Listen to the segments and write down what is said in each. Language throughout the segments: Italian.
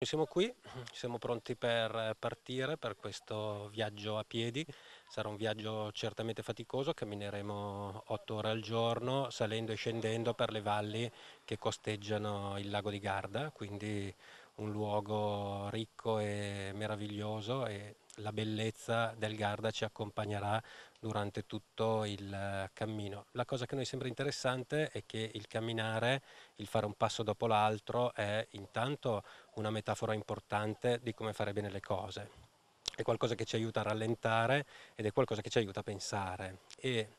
Siamo qui, siamo pronti per partire per questo viaggio a piedi, sarà un viaggio certamente faticoso, cammineremo 8 ore al giorno salendo e scendendo per le valli che costeggiano il lago di Garda, quindi un luogo ricco e meraviglioso e la bellezza del Garda ci accompagnerà durante tutto il eh, cammino. La cosa che a noi sembra interessante è che il camminare, il fare un passo dopo l'altro è intanto una metafora importante di come fare bene le cose. È qualcosa che ci aiuta a rallentare ed è qualcosa che ci aiuta a pensare e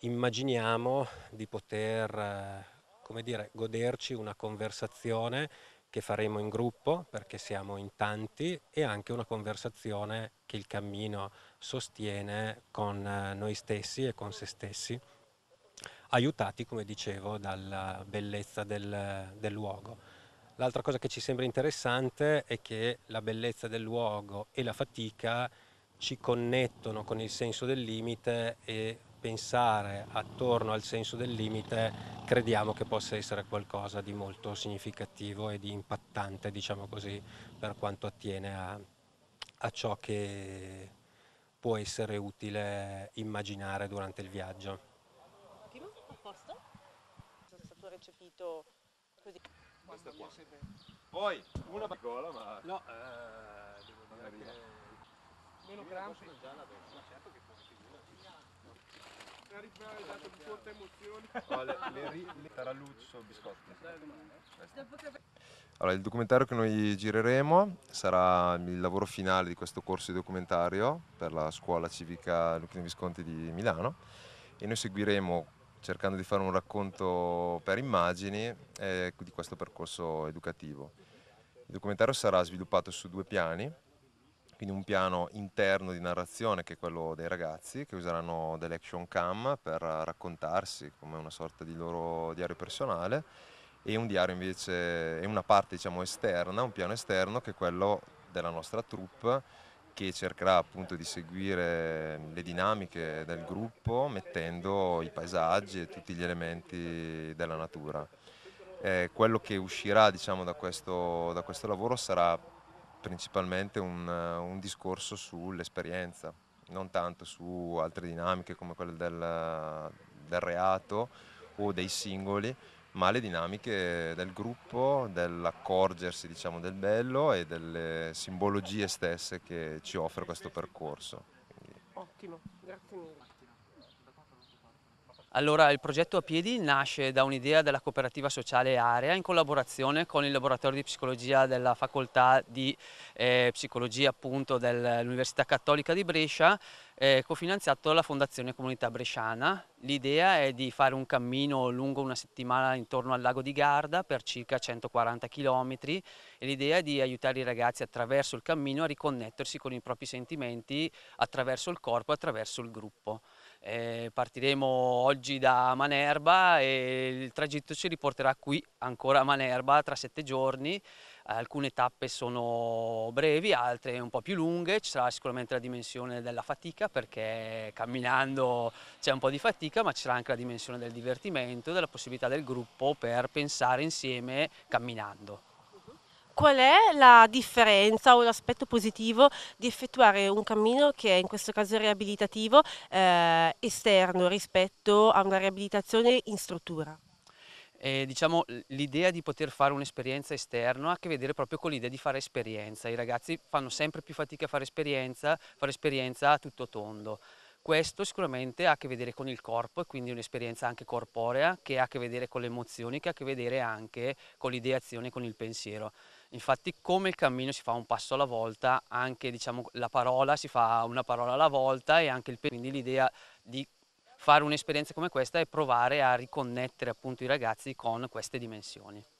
immaginiamo di poter eh, come dire, goderci una conversazione che faremo in gruppo perché siamo in tanti e anche una conversazione che il cammino sostiene con eh, noi stessi e con se stessi, aiutati, come dicevo, dalla bellezza del, del luogo. L'altra cosa che ci sembra interessante è che la bellezza del luogo e la fatica ci connettono con il senso del limite e pensare attorno al senso del limite crediamo che possa essere qualcosa di molto significativo e di impattante, diciamo così, per quanto attiene a, a ciò che può essere utile immaginare durante il viaggio. Ottimo, a posto. Sono stato recepito così. Basta qua. Poi una piccola ma... No, eh, devo dire che... Meno crampi. Ma certo che puoi figurarti. Arriva e Allora, biscotti. il documentario che noi gireremo sarà il lavoro finale di questo corso di documentario per la scuola civica Lucchino Visconti di Milano e noi seguiremo cercando di fare un racconto per immagini eh, di questo percorso educativo. Il documentario sarà sviluppato su due piani, quindi un piano interno di narrazione che è quello dei ragazzi che useranno delle action cam per raccontarsi come una sorta di loro diario personale e un diario invece è una parte diciamo esterna, un piano esterno che è quello della nostra troupe che cercherà appunto di seguire le dinamiche del gruppo mettendo i paesaggi e tutti gli elementi della natura. Eh, quello che uscirà diciamo, da, questo, da questo lavoro sarà principalmente un, eh, un discorso sull'esperienza, non tanto su altre dinamiche come quelle del, del reato o dei singoli, ma le dinamiche del gruppo, dell'accorgersi diciamo, del bello e delle simbologie stesse che ci offre questo percorso. Ottimo, grazie mille. Allora, il progetto A Piedi nasce da un'idea della cooperativa sociale Area in collaborazione con il laboratorio di psicologia della facoltà di eh, psicologia dell'Università Cattolica di Brescia, eh, cofinanziato dalla Fondazione Comunità Bresciana. L'idea è di fare un cammino lungo una settimana intorno al lago di Garda per circa 140 km e l'idea è di aiutare i ragazzi attraverso il cammino a riconnettersi con i propri sentimenti attraverso il corpo, e attraverso il gruppo. Eh, partiremo oggi da Manerba e il tragitto ci riporterà qui, ancora a Manerba, tra sette giorni. Alcune tappe sono brevi, altre un po' più lunghe, ci sarà sicuramente la dimensione della fatica perché camminando c'è un po' di fatica, ma ci sarà anche la dimensione del divertimento e della possibilità del gruppo per pensare insieme camminando qual è la differenza o l'aspetto positivo di effettuare un cammino che è in questo caso riabilitativo eh, esterno rispetto a una riabilitazione in struttura? Eh, diciamo, l'idea di poter fare un'esperienza esterna ha a che vedere proprio con l'idea di fare esperienza. I ragazzi fanno sempre più fatica a fare esperienza, fare esperienza a tutto tondo. Questo sicuramente ha a che vedere con il corpo e quindi un'esperienza anche corporea che ha a che vedere con le emozioni, che ha a che vedere anche con l'ideazione, con il pensiero. Infatti come il cammino si fa un passo alla volta, anche diciamo, la parola si fa una parola alla volta e anche il, quindi l'idea di fare un'esperienza come questa è provare a riconnettere appunto i ragazzi con queste dimensioni.